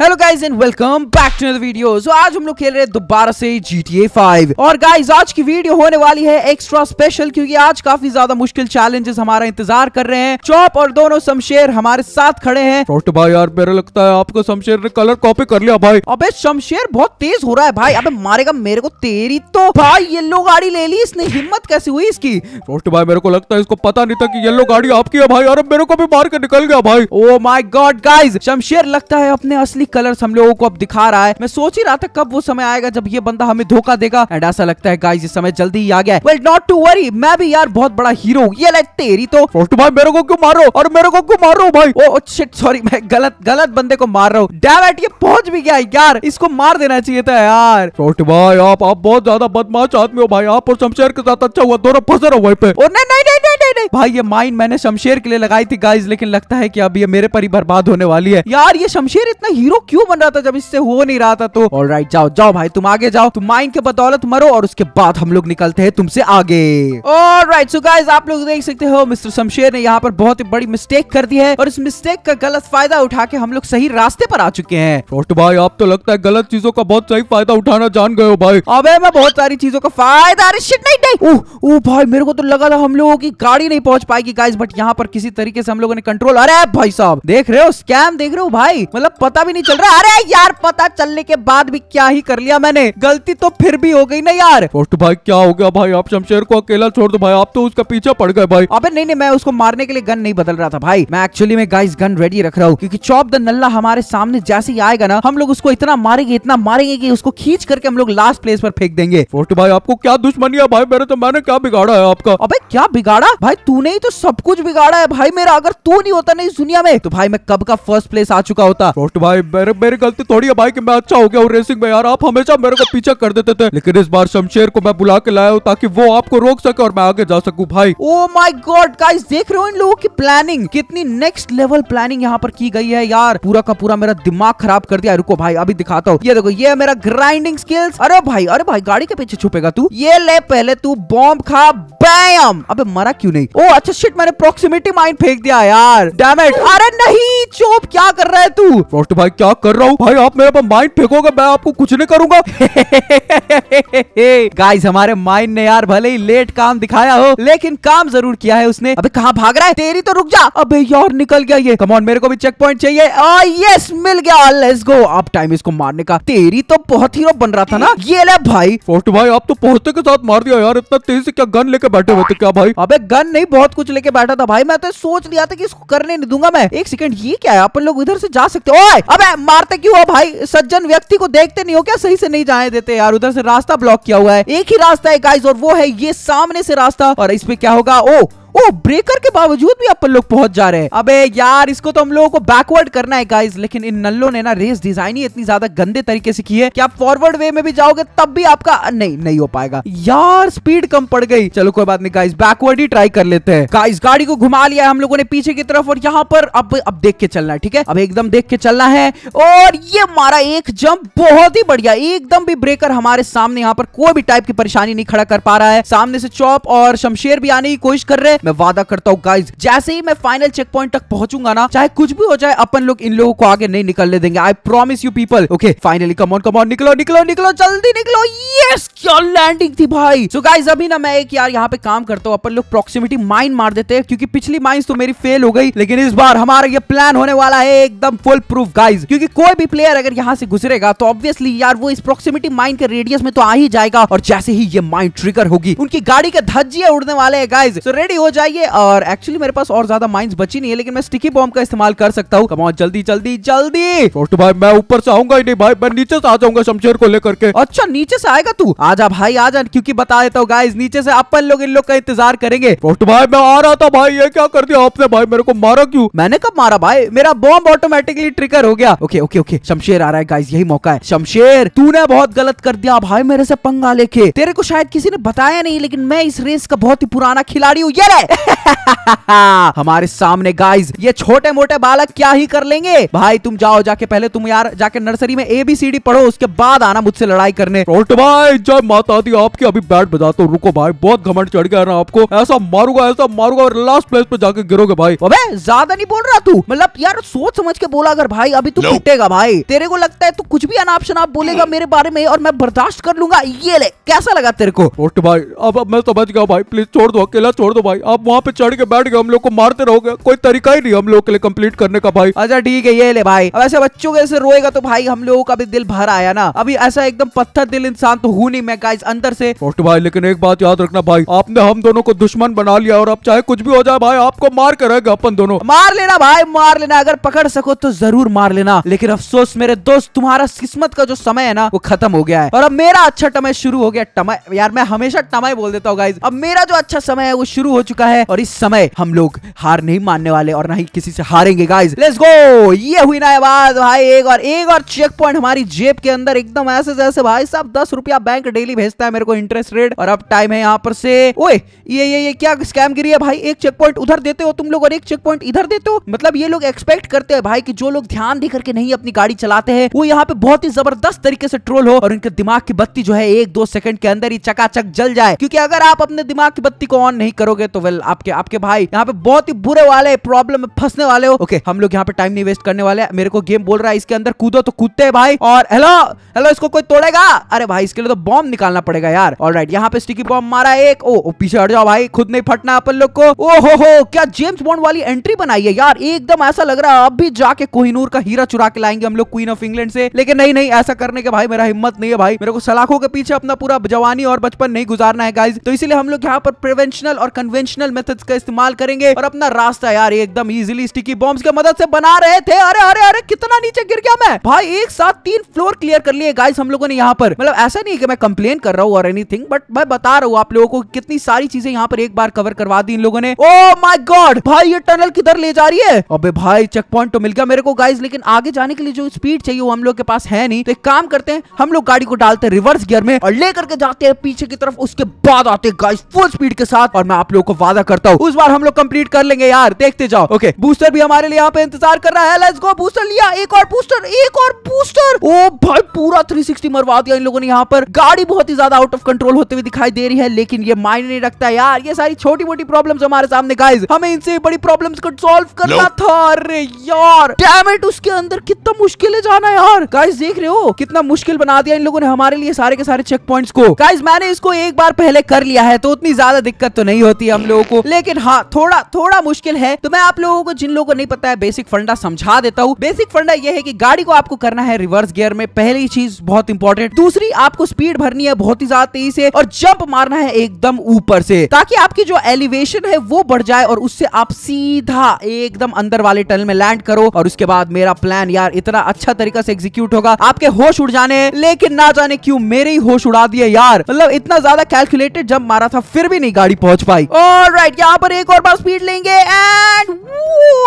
Hello guys and welcome back to another video so आज हम लोग खेल रहे हैं दोबारा से GTA 5 और गाइस आज की वीडियो होने वाली है एक्स्ट्रा स्पेशल क्योंकि आज काफी ज्यादा मुश्किल चैलेंजेस हमारा इंतजार कर रहे हैं चौप और दोनों शमशेर हमारे साथ खड़े हैं छोटे भाई यार मेरा लगता है आपको शमशेर ने कलर कॉपी कर लिया भाई अब शमशेर बहुत तेज हो रहा है भाई अब मारेगा मेरे को तेरी तो भाई येल्लो गाड़ी ले ली इसने हिम्मत कैसे हुई इसकी छोटे भाई मेरे को लगता है इसको पता नहीं था की येल्लो गाड़ी आपकी है भाई यार मेरे को भी मार के निकल गया भाई oh my God guys Shamsher लगता है अपने असली असली कलर हम लोगों को अब दिखा रहा है मैं सोच ही रहा था कब वो समय आएगा जब ये बंदा हमें धोखा देगा एंड ऐसा लगता है गाइस ये समय जल्दी ही आ गया वेल नॉट टू वरी मैं भी यार बहुत बड़ा हीरो ये लाइक तेरी तो भाई मेरे को क्यों मारो और मेरे को क्यों मारो भाई ओ शिट सॉरी मैं गलत गलत बंदे को मार रहा हूँ डैमेट ये पहुंच भी गया यार इसको मार देना चाहिए था यार भाई आप आप बहुत ज्यादा बदमाश आदमी हो भाई आप और शमशेर के साथ अच्छा हुआ दोनों फंसे रहो वहीं पे और oh, नहीं नहीं नहीं नहीं नहीं भाई ये माइंड मैंने शमशेर के लिए लगाई थी गाइस लेकिन लगता है कि अब ये मेरे पर ही बर्बाद होने वाली है यार ये शमशेर इतना हीरो हीरो क्यों बन रहा था जब इससे हो नहीं रहा था तो ऑल राइट जाओ जाओ भाई तुम आगे जाओ तुम माइन के बदौलत मरो और उसके बाद हम लोग निकलते हैं तुमसे आगे और राइट सो गाइज आप लोग देख सकते हो मिस्टर शमशेर ने यहाँ पर बहुत ही बड़ी मिस्टेक कर दी है और इस मिस्टेक का गलत फायदा उठा के हम लोग सही रास्ते पर आ चुके हैं छोट भाई आप तो लगता है गलत चीजों का बहुत सही फायदा उठाना जान गए हो भाई अबे मैं बहुत सारी चीजों का फायदा अरे शिट नहीं नहीं ओ भाई मेरे को तो लगा था हम लोगों की गाड़ी नहीं पहुंच पाएगी गाइस बट यहाँ पर किसी तरीके से हम लोगों ने कंट्रोल अरे भाई साहब देख रहे हो स्कैम देख रहे हो भाई मतलब पता भी नहीं चल रहा अरे यार पता चलने के बाद भी क्या ही कर लिया मैंने गलती तो फिर भी हो गई ना यार पोस्ट भाई क्या हो गया भाई आप शमशेर को अकेला छोड़ दो भाई आप तो उसका पीछा पड़ गए भाई अबे नहीं नहीं मैं उसको मारने के लिए गन नहीं बदल रहा था भाई मैं एक्चुअली में गाइस गन रेडी रख रहा हूँ क्योंकि चौप द नल्ला हमारे सामने जैसे ही आएगा ना हम लोग उसको इतना मारेंगे इतना मारेंगे की उसको खींच करके हम लोग लास्ट प्लेस पर फेंक देंगे पोस्ट भाई आपको क्या दुश्मनी है भाई मेरे तो मैंने क्या बिगाड़ा है आपका अबे क्या बिगाड़ा भाई तूने ही तो सब कुछ बिगाड़ा है भाई मेरा अगर तू नहीं होता नहीं इस दुनिया में तो भाई मैं कब का फर्स्ट प्लेस आ चुका होता पोस्ट भाई मेरे मेरी गलती थोड़ी है भाई कि मैं अच्छा हो गया हूँ रेसिंग में यार आप हमेशा मेरे को पीछा कर देते थे लेकिन इस बार शमशेर को मैं बुला के लाया हूँ ताकि वो आपको रोक सके और मैं आगे जा सकूँ भाई ओ माई गॉड गाइस देख रहे हो इन लोगों की प्लानिंग कितनी नेक्स्ट लेवल प्लानिंग यहाँ पर की गई है यार पूरा का पूरा मेरा दिमाग खराब कर दिया रुको भाई अभी दिखाता हूँ ये देखो ये मेरा ग्राइंडिंग स्किल्स अरे भाई अरे भाई गाड़ी के पीछे छुपेगा तू ये ले पहले तू बॉम्ब खा बैम अबे मरा क्यों नहीं ओ oh, अच्छा शिट मैंने प्रोक्सिमिटी माइंड फेंक दिया यार डैमेट अरे नहीं चोप क्या कर रहा है तू भाई क्या कर रहा हूँ भाई आप मेरे पर माइंड फेंकोगे मैं आपको कुछ नहीं करूंगा गाइस हमारे माइंड ने यार भले ही लेट काम दिखाया हो लेकिन काम जरूर किया है उसने अबे कहाँ भाग रहा है तेरी तो रुक जा अबे यार निकल गया ये कम ऑन मेरे को भी चेक पॉइंट चाहिए आ, यस मिल गया लेट्स गो अब टाइम इसको मारने का तेरी तो बहुत हीरो बन रहा था ना ये ले भाई फोर्ट भाई आप तो पहुंचते के साथ मार दिया यार इतना तेजी से क्या गन लेके बैठे हुए थे क्या भाई अबे गन नहीं बहुत कुछ लेके बैठा था भाई मैं तो सोच लिया था कि इसको करने नहीं दूंगा मैं एक सेकंड ये क्या है अपन लोग इधर से जा सकते ओए अबे है मारते क्यों हो भाई सज्जन व्यक्ति को देखते नहीं हो क्या सही से नहीं जाने देते यार उधर से रास्ता ब्लॉक किया हुआ है एक ही रास्ता है गाइस और वो है ये सामने से रास्ता और इसमें क्या होगा ओ ओ ब्रेकर के बावजूद भी अपन लोग पहुंच जा रहे हैं अबे यार इसको तो हम लोगों को बैकवर्ड करना है गाइस लेकिन इन नल्लों ने ना रेस डिजाइन ही इतनी ज्यादा गंदे तरीके से की है कि आप फॉरवर्ड वे में भी जाओगे तब भी आपका नहीं नहीं हो पाएगा यार स्पीड कम पड़ गई चलो कोई बात नहीं गाइस बैकवर्ड ही ट्राई कर लेते हैं गाइस गाड़ी को घुमा लिया है हम लोगों ने पीछे की तरफ और यहाँ पर अब अब देख के चलना है ठीक है अब एकदम देख के चलना है और ये मारा एक जम्प बहुत ही बढ़िया एकदम भी ब्रेकर हमारे सामने यहाँ पर कोई भी टाइप की परेशानी नहीं खड़ा कर पा रहा है सामने से चौप और शमशेर भी आने की कोशिश कर रहे हैं मैं वादा करता हूँ गाइज जैसे ही मैं फाइनल चेक पॉइंट तक पहुंचूंगा ना चाहे कुछ भी हो जाए अपन लोग इन लोगों को आगे नहीं निकलने देंगे I promise you people okay finally come on come on निकलो निकलो निकलो जल्दी निकलो यस क्या लैंडिंग थी भाई सो गाइज अभी ना मैं एक यार यहाँ पे काम करता हूँ अपन लोग प्रोक्सिमिटी माइंड मार देते हैं क्योंकि पिछली माइंड तो मेरी फेल हो गई लेकिन इस बार हमारा ये प्लान होने वाला है एकदम फुल प्रूफ गाइज क्योंकि कोई भी प्लेयर अगर यहाँ से गुजरेगा तो ऑब्वियसली यार वो इस प्रोक्सिमिटी माइंड के रेडियस में तो आ ही जाएगा और जैसे ही ये माइंड ट्रिगर होगी उनकी गाड़ी के धज्जिया उड़ने वाले हैं गाइज सो रेडी हो जाइए और एक्चुअली मेरे पास और ज्यादा माइंस बची नहीं है लेकिन मैं स्टिकी बॉम्ब का इस्तेमाल कर सकता हूँ कमाओ जल्दी जल्दी जल्दी फोर्ट भाई मैं ऊपर से आऊंगा ही नहीं भाई मैं नीचे से आ जाऊंगा शमशेर को लेकर के अच्छा नीचे से आएगा तू आजा भाई जा क्यूँकी बता देता हूँ गाइस नीचे से अपन लोग इन लोग का इंतजार करेंगे फोर्ट भाई मैं आ रहा था भाई ये क्या कर दिया आपने भाई मेरे को मारा क्यूँ मैंने कब मारा भाई मेरा बॉम्ब ऑटोमेटिकली ट्रिकर हो गया ओके ओके ओके शमशेर आ रहा है गाइस यही मौका है शमशेर तूने बहुत गलत कर दिया भाई मेरे से पंगा लेके तेरे को शायद किसी ने बताया नहीं लेकिन मैं इस रेस का बहुत ही पुराना खिलाड़ी हूँ ये हमारे सामने गाइस ये छोटे मोटे बालक क्या ही कर लेंगे भाई तुम जाओ जाके पहले तुम यार जाके नर्सरी में एबीसीडी पढ़ो उसके बाद आना मुझसे लड़ाई करने भाई जब माता दी आपकी अभी बैट बजाता हूँ रुको भाई बहुत घमंड चढ़ गया ना आपको ऐसा मारूंगा ऐसा मारूंगा और लास्ट प्लेस पे जाके गिरोगे भाई अबे ज्यादा नहीं बोल रहा तू मतलब यार सोच समझ के बोला अगर भाई अभी तू टूटेगा भाई तेरे को लगता है तू कुछ भी अनाप शनाप बोलेगा मेरे बारे में और मैं बर्दाश्त कर लूंगा ये ले कैसा लगा तेरे को भाई अब मैं समझ गया भाई प्लीज छोड़ दो अकेला छोड़ दो भाई आप वहाँ पे चढ़ के बैठ गए हम लोग को मारते रहोगे कोई तरीका ही नहीं हम लोग के लिए कम्प्लीट करने का भाई अच्छा ठीक है ये ले भाई अब ऐसे बच्चों के ऐसे रोएगा तो भाई हम लोगों का भी दिल भर आया ना अभी ऐसा एकदम पत्थर दिल इंसान तो हूँ नहीं मैं गाइस अंदर से भाई लेकिन एक बात याद रखना भाई आपने हम दोनों को दुश्मन बना लिया और अब चाहे कुछ भी हो जाए भाई आपको मार कर रहेगा अपन दोनों मार लेना भाई मार लेना अगर पकड़ सको तो जरूर मार लेना लेकिन अफसोस मेरे दोस्त तुम्हारा किस्मत का जो समय है ना वो खत्म हो गया है और अब मेरा अच्छा टमय शुरू हो गया टमय यार मैं हमेशा टमय बोल देता हूँ गाइज अब मेरा जो अच्छा समय है वो शुरू हो चुका चुका है और इस समय हम लोग हार नहीं मानने वाले और ना ही किसी से हारेंगे गाइज लेट्स गो ये हुई ना आवाज भाई एक और एक और चेक पॉइंट हमारी जेब के अंदर एकदम ऐसे जैसे भाई साहब दस रुपया बैंक डेली भेजता है मेरे को इंटरेस्ट रेट और अब टाइम है यहाँ पर से ओए ये ये ये क्या स्कैम गिरी है भाई एक चेक पॉइंट उधर देते हो तुम लोग और एक चेक पॉइंट इधर देते हो मतलब ये लोग एक्सपेक्ट करते हैं भाई की जो लोग ध्यान देकर के नहीं अपनी गाड़ी चलाते हैं वो यहाँ पे बहुत ही जबरदस्त तरीके से ट्रोल हो और उनके दिमाग की बत्ती जो है एक दो सेकंड के अंदर ही चकाचक जल जाए क्योंकि अगर आप अपने दिमाग की बत्ती को ऑन नहीं करोगे तो वेल आपके आपके भाई यहाँ पे बहुत ही बुरे वाले प्रॉब्लम में फंसने वाले हो ओके हम लोग यहाँ पे टाइम नहीं वेस्ट करने वाले मेरे को गेम बोल रहा है इसके अंदर कूदो तो कूदते है भाई और हेलो हेलो इसको कोई तोड़ेगा अरे भाई इसके लिए तो बॉम्ब निकालना पड़ेगा यार और राइट यहाँ पे स्टिकी बॉम्ब मारा एक ओ, पीछे हट जाओ भाई खुद नहीं फटना अपन लोग को ओ हो हो क्या जेम्स बॉन्ड वाली एंट्री बनाई है यार एकदम ऐसा लग रहा है अब भी जाके कोहिनूर का हीरा चुरा के लाएंगे हम लोग क्वीन ऑफ इंग्लैंड से लेकिन नहीं नहीं ऐसा करने के भाई मेरा हिम्मत नहीं है भाई मेरे को सलाखों के पीछे अपना पूरा जवानी और बचपन नहीं गुजारना है गाइज तो इसलिए हम लोग यहाँ पर प्रिवेंशनल और कन्वेंशन ट्रेडिशनल मेथड का इस्तेमाल करेंगे और अपना रास्ता यार एकदम इजिली स्टिकी बॉम्ब की मदद से बना रहे थे अरे अरे अरे कितना नीचे गिर गया मैं भाई एक साथ तीन फ्लोर क्लियर कर लिए गाइस हम लोगों ने यहाँ पर मतलब ऐसा नहीं है कि मैं कंप्लेन कर रहा हूँ और एनीथिंग बट मैं बता रहा हूँ आप लोगों को कितनी सारी चीजें यहाँ पर एक बार कवर करवा दी इन लोगों ने ओ माय गॉड भाई ये टनल किधर ले जा रही है अबे भाई चेक पॉइंट तो मिल गया मेरे को गाइस लेकिन आगे जाने के लिए जो स्पीड चाहिए वो हम लोग के पास है नहीं तो एक काम करते हैं हम लोग गाड़ी को डालते हैं रिवर्स गियर में और लेकर के जाते हैं पीछे की तरफ उसके बाद आते हैं गाइस फुल स्पीड के साथ और मैं आप लोगों को वादा करता हूँ उस बार हम लोग कम्प्लीट कर लेंगे यार देखते जाओ ओके बूस्टर भी हमारे लिए यहाँ पे इंतजार कर रहा है लेट्स गो बूस्टर लिया एक और बूस्टर एक और बूस्टर ओ भाई पूरा 360 मरवा दिया इन लोगों ने यहाँ पर गाड़ी बहुत ही ज्यादा आउट ऑफ कंट्रोल होते हुए दिखाई दे रही है लेकिन ये मायने नहीं रखता यार ये सारी छोटी मोटी प्रॉब्लम हमारे सामने गाइज हमें इनसे बड़ी प्रॉब्लम को सोल्व करना no. था अरे यार डेमेट उसके अंदर कितना मुश्किल है जाना यार गाइज देख रहे हो कितना मुश्किल बना दिया इन लोगों ने हमारे लिए सारे के सारे चेक पॉइंट को गाइज मैंने इसको एक बार पहले कर लिया है तो उतनी ज्यादा दिक्कत तो नहीं होती हम लोग लोगों को लेकिन हाँ थोड़ा थोड़ा मुश्किल है तो मैं आप लोगों को जिन लोगों को नहीं पता है बेसिक फंडा समझा देता हूँ बेसिक फंडा यह है की गाड़ी को आपको करना है रिवर्स गियर में पहली चीज बहुत इंपॉर्टेंट दूसरी आपको स्पीड भरनी है बहुत ही ज्यादा तेजी से और जंप मारना है एकदम ऊपर से ताकि आपकी जो एलिवेशन है वो बढ़ जाए और उससे आप सीधा एकदम अंदर वाले टनल में लैंड करो और उसके बाद मेरा प्लान यार इतना अच्छा तरीका से एग्जीक्यूट होगा आपके होश उड़ जाने हैं लेकिन ना जाने क्यों मेरे ही होश उड़ा दिए यार मतलब इतना ज्यादा कैलकुलेटेड जंप मारा था फिर भी नहीं गाड़ी पहुंच पाई और ऑल राइट यहाँ पर एक और बार स्पीड लेंगे एंड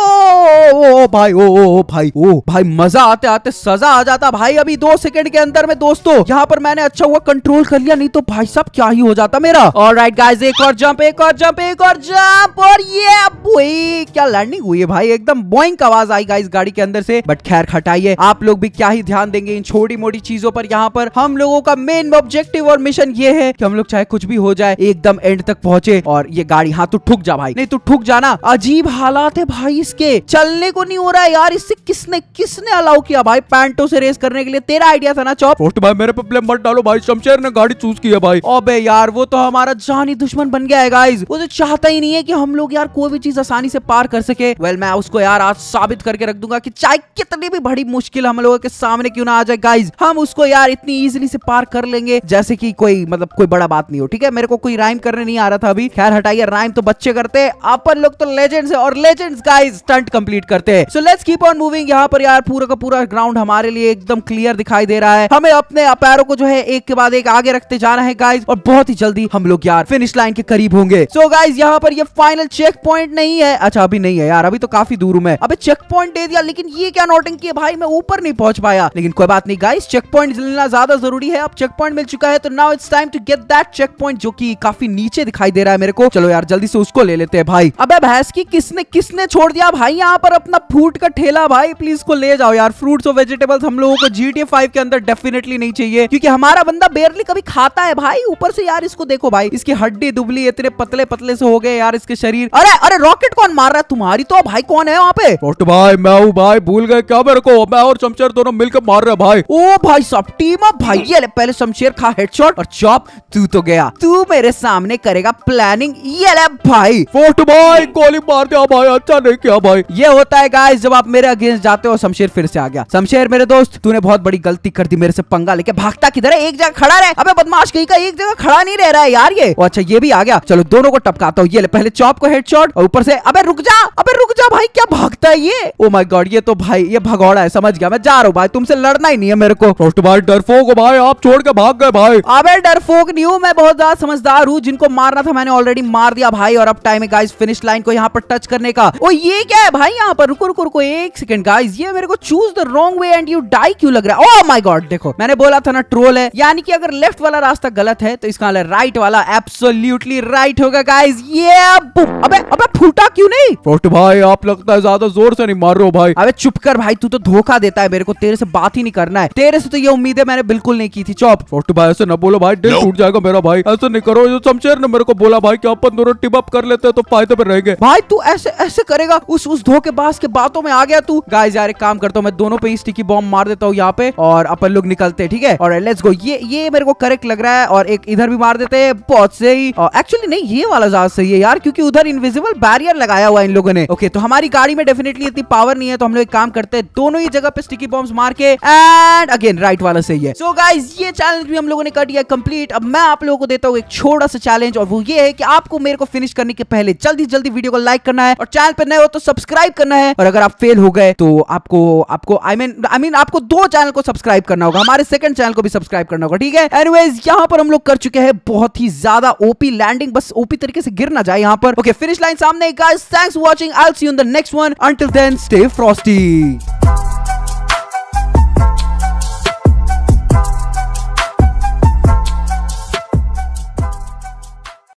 ओ भाई ओ भाई ओ भाई मजा आते आते सजा आ जाता भाई अभी दो सेकंड के अंदर में दोस्तों यहाँ पर मैंने अच्छा हुआ कंट्रोल कर लिया नहीं तो भाई साहब क्या ही हो जाता मेरा और राइट गाइज एक और जंप एक और जंप एक और जंप और ये क्या लैंडिंग हुई है भाई एकदम बॉइंग आवाज आई गाइज गाड़ी के अंदर से बट खैर खटाइए आप लोग भी क्या ही ध्यान देंगे इन छोटी मोटी चीजों पर यहाँ पर हम लोगों का मेन ऑब्जेक्टिव और मिशन ये है की हम लोग चाहे कुछ भी हो जाए एकदम एंड तक पहुंचे और ये गाड़ी गाड़ी हाँ तू ठुक जा भाई नहीं तू ठुक जाना अजीब हालात है भाई इसके चलने को नहीं हो रहा यार इससे किसने किसने अलाउ किया भाई पैंटो से रेस करने के लिए तेरा आइडिया था ना चौप पोस्ट भाई मेरे पे ब्लेम मत डालो भाई शमशेर ने गाड़ी चूज किया भाई अबे यार वो तो हमारा जानी दुश्मन बन गया है गाइज वो तो चाहता ही नहीं है की हम लोग यार कोई भी चीज आसानी से पार कर सके वेल मैं उसको यार आज साबित करके रख दूंगा की चाहे कितनी भी बड़ी मुश्किल हम लोगों के सामने क्यों ना आ जाए गाइज हम उसको यार इतनी इजिली से पार कर लेंगे जैसे की कोई मतलब कोई बड़ा बात नहीं हो ठीक है मेरे को कोई राइम करने नहीं आ रहा था अभी खैर हटाइए क्राइम तो बच्चे करते अपन लोग तो लेजेंड्स है और लेजेंड्स गाइस स्टंट कंप्लीट करते हैं so let's keep on moving यहाँ पर यार पूरा का पूरा ग्राउंड हमारे लिए एकदम क्लियर दिखाई दे रहा है हमें अपने पैरों को जो है एक के बाद एक आगे रखते जाना है गाइज और बहुत ही जल्दी हम लोग यार फिनिश लाइन के करीब होंगे सो गाइज यहाँ पर ये फाइनल चेक पॉइंट नहीं है अच्छा अभी नहीं है यार अभी तो काफी दूर हूं मैं अभी चेक पॉइंट दे दिया लेकिन ये क्या नोटिंग है भाई मैं ऊपर नहीं पहुंच पाया लेकिन कोई बात नहीं गाइज चेक पॉइंट मिलना ज्यादा जरूरी है अब चेक पॉइंट मिल चुका है तो now it's time to get that checkpoint जो की काफी नीचे दिखाई दे रहा है मेरे को चलो यार यार जल्दी से उसको ले लेते हैं भाई अब भैंस की किसने किसने छोड़ दिया भाई यहाँ पर अपना फ्रूट का ठेला भाई प्लीज को ले जाओ यार फ्रूट्स और वेजिटेबल्स हम लोगों को जीटीए फाइव के अंदर डेफिनेटली नहीं चाहिए क्योंकि हमारा बंदा बेरली कभी खाता है भाई ऊपर से यार इसको देखो भाई इसकी हड्डी दुबली इतने पतले पतले से हो गए यार इसके शरीर अरे अरे रॉकेट कौन मार रहा है तुम्हारी तो भाई कौन है वहाँ पे भाई मैं हूँ भाई भूल गए क्या मेरे को मैं और चमचेर दोनों मिलकर मार रहे भाई ओ भाई सब टीम अप भाई पहले शमशेर खा हेड और चौप तू तो गया तू मेरे सामने करेगा प्लानिंग रियल है भाई फोर्ट भाई गोली मार दिया भाई अच्छा नहीं किया भाई ये होता है गाइस जब आप मेरे अगेंस्ट जाते हो शमशेर फिर से आ गया शमशेर मेरे दोस्त तूने बहुत बड़ी गलती कर दी मेरे से पंगा लेके भागता किधर है एक जगह खड़ा रहे अबे बदमाश कहीं का एक जगह खड़ा नहीं रह रहा है यार ये अच्छा ये भी आ गया चलो दोनों को टपकाता हूँ ये ले पहले चॉप को हेडशॉट और ऊपर से अबे रुक जा अबे रुक जा भाई क्या भागता है ये ओ माय गॉड ये तो भाई ये भगौड़ा है समझ गया मैं जा रहा हूँ भाई तुमसे लड़ना ही नहीं है मेरे को फर्स्ट भाई डरफोक भाई आप छोड़ के भाग गए भाई अबे डरफोक नहीं हूँ मैं बहुत ज्यादा समझदार हूँ जिनको मारना था मैंने ऑलरेडी मार दिया भाई और अब टाइम है गाइस फिनिश लाइन को यहाँ पर टच करने का ओ ये क्या है भाई यहाँ पर रुको रुको रुको एक सेकंड गाइस ये मेरे को choose the wrong way and you die क्यों लग रहा है ओ माय गॉड देखो मैंने बोला था ना ट्रोल है यानी कि अगर लेफ्ट वाला रास्ता गलत है तो इसका राइट मतलब वाला एब्सोल्यूटली राइट होगा गाइज ये अबे अबे फूटा क्यों नहीं फुट भाई आप लगता है ज्यादा जोर से नहीं मार रहे हो भाई अबे चुप कर भाई तू तो धोखा देता है मेरे को तेरे से बात ही नहीं करना है तेरे से तो ये उम्मीद है मैंने बिल्कुल नहीं की थी चौप फुट भाई ऐसे न बोलो भाई दिल टूट जाएगा मेरा भाई ऐसा नहीं करो तो समशेर ने मेरे को बोला भाई कि अपन करोड़ टिप अप कर लेते हैं तो फायदे पे रहेंगे भाई तू ऐसे ऐसे करेगा उस उस धोखेबाज के बातों में आ गया तू गाय यार एक काम करता हूँ मैं दोनों पे स्टिकी e बॉम्ब मार देता हूँ यहाँ पे और अपन लोग निकलते हैं ठीक है और लेट्स गो ये ये मेरे को करेक्ट लग रहा है और एक इधर भी मार देते हैं बहुत से ही एक्चुअली नहीं ये वाला ज्यादा सही है यार क्योंकि उधर इनविजिबल बैरियर लगाया हुआ है इन लोगों ने ओके तो हमारी गाड़ी में डेफिनेटली इतनी पावर नहीं है तो हम लोग एक काम करते हैं दोनों ही जगह पे स्टिकी बॉम्ब मार के एंड अगेन राइट वाला सही है सो so गाइज ये चैलेंज भी हम लोगों ने कर दिया कंप्लीट अब मैं आप लोगों को देता हूँ एक छोटा सा चैलेंज और वो ये है कि आपको मेरे शेर को फिनिश करने के पहले जल्दी जल्दी वीडियो को लाइक करना है और चैनल पर नए हो तो सब्सक्राइब करना है और अगर आप फेल हो गए तो आपको आपको आई मीन आई मीन आपको दो चैनल को सब्सक्राइब करना होगा हमारे सेकंड चैनल को भी सब्सक्राइब करना होगा ठीक है एनीवेज यहां पर हम लोग कर चुके हैं बहुत ही ज्यादा ओपी लैंडिंग बस ओपी तरीके से गिर ना जाए यहां पर ओके फिनिश लाइन सामने guys thanks watching I will see you in the next one until then stay Frosty